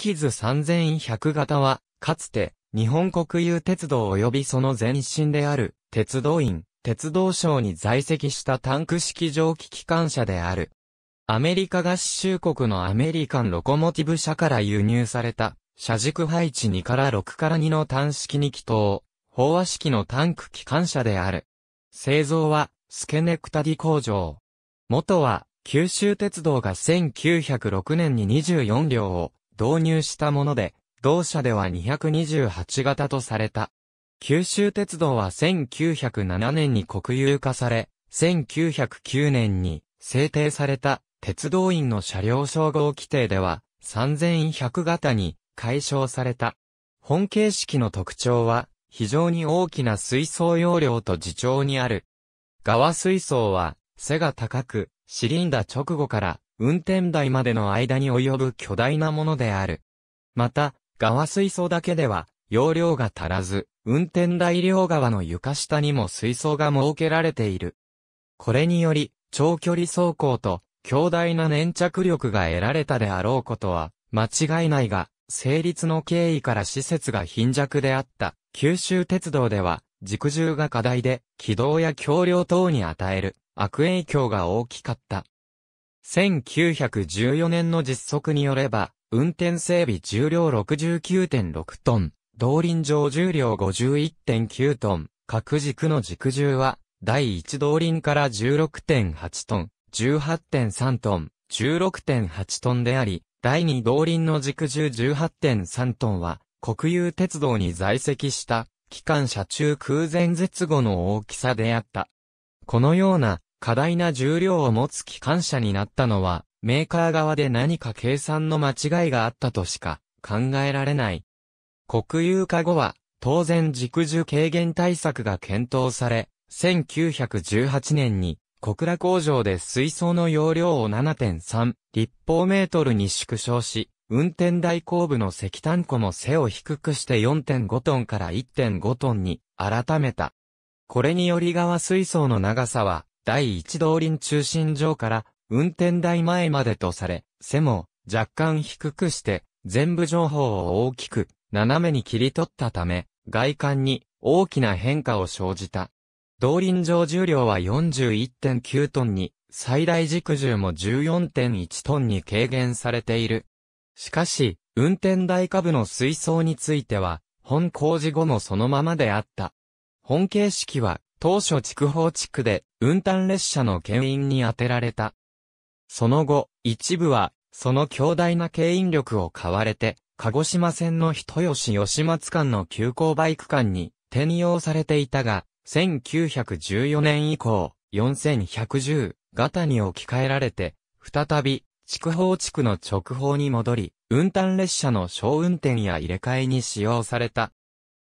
木津3100型は、かつて、日本国有鉄道及びその前身である、鉄道院、鉄道省に在籍したタンク式蒸気機関車である。アメリカ合衆国のアメリカンロコモティブ社から輸入された、車軸配置2から6から2の単式2気筒、飽和式のタンク機関車である。製造は、スケネクタディ工場。元は、九州鉄道が1906年に24両を、導入したもので、同社では228型とされた。九州鉄道は1907年に国有化され、1909年に制定された鉄道員の車両称号規定では3100型に解消された。本形式の特徴は非常に大きな水槽容量と自重にある。側水槽は背が高く、シリンダ直後から運転台までの間に及ぶ巨大なものである。また、側水槽だけでは、容量が足らず、運転台両側の床下にも水槽が設けられている。これにより、長距離走行と強大な粘着力が得られたであろうことは、間違いないが、成立の経緯から施設が貧弱であった、九州鉄道では、軸重が課題で、軌道や橋梁等に与える悪影響が大きかった。1914年の実測によれば、運転整備重量69.6トン、動輪上重量51.9トン、各軸の軸重は、第1動輪から16.8トン、18.3トン、16.8トンであり、第2動輪の軸重18.3トンは、国有鉄道に在籍した、機関車中空前絶後の大きさであった。このような、過大な重量を持つ機関車になったのは、メーカー側で何か計算の間違いがあったとしか考えられない。国有化後は、当然軸重軽減対策が検討され、1918年に小倉工場で水槽の容量を7.3立方メートルに縮小し、運転台後部の石炭庫も背を低くして4.5トンから1.5トンに改めた。これにより側水槽の長さは第一動輪中心場から運転台前までとされ、背も若干低くして全部情報を大きく斜めに切り取ったため、外観に大きな変化を生じた。動輪上重量は41.9トンに、最大軸重も14.1トンに軽減されている。しかし、運転台下部の水槽については、本工事後もそのままであった。本形式は、当初筑豊地区で運搬列車の牽引に当てられた。その後、一部は、その強大な牽引力を買われて、鹿児島線の人吉吉松間の急行バイク間に転用されていたが、1914年以降、4110型に置き換えられて、再び、筑豊地区の直方に戻り、運搬列車の小運転や入れ替えに使用された。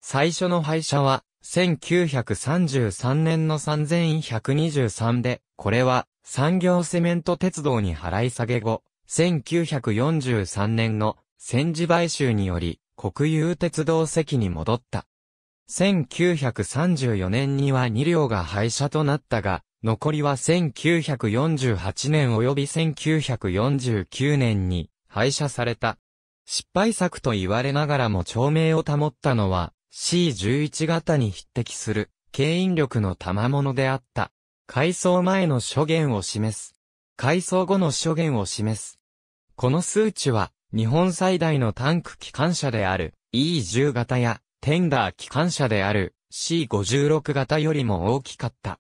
最初の廃車は、1933年の3123で、これは産業セメント鉄道に払い下げ後、1943年の戦時買収により国有鉄道席に戻った。1934年には2両が廃車となったが、残りは1948年及び1949年に廃車された。失敗作と言われながらも長命を保ったのは、C11 型に匹敵する、牽引力の賜物であった。改装前の諸元を示す。改装後の諸元を示す。この数値は、日本最大のタンク機関車である E10 型や、テンダー機関車である C56 型よりも大きかった。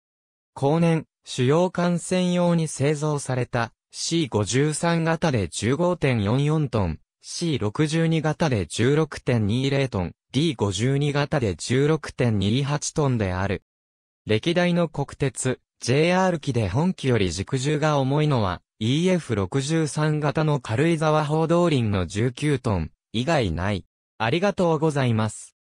後年、主要艦船用に製造された C53 型で15.44トン、C62 型で16.20トン、D52 型で16.28トンである。歴代の国鉄、JR 機で本機より軸重が重いのは、EF63 型の軽井沢報道輪の19トン、以外ない。ありがとうございます。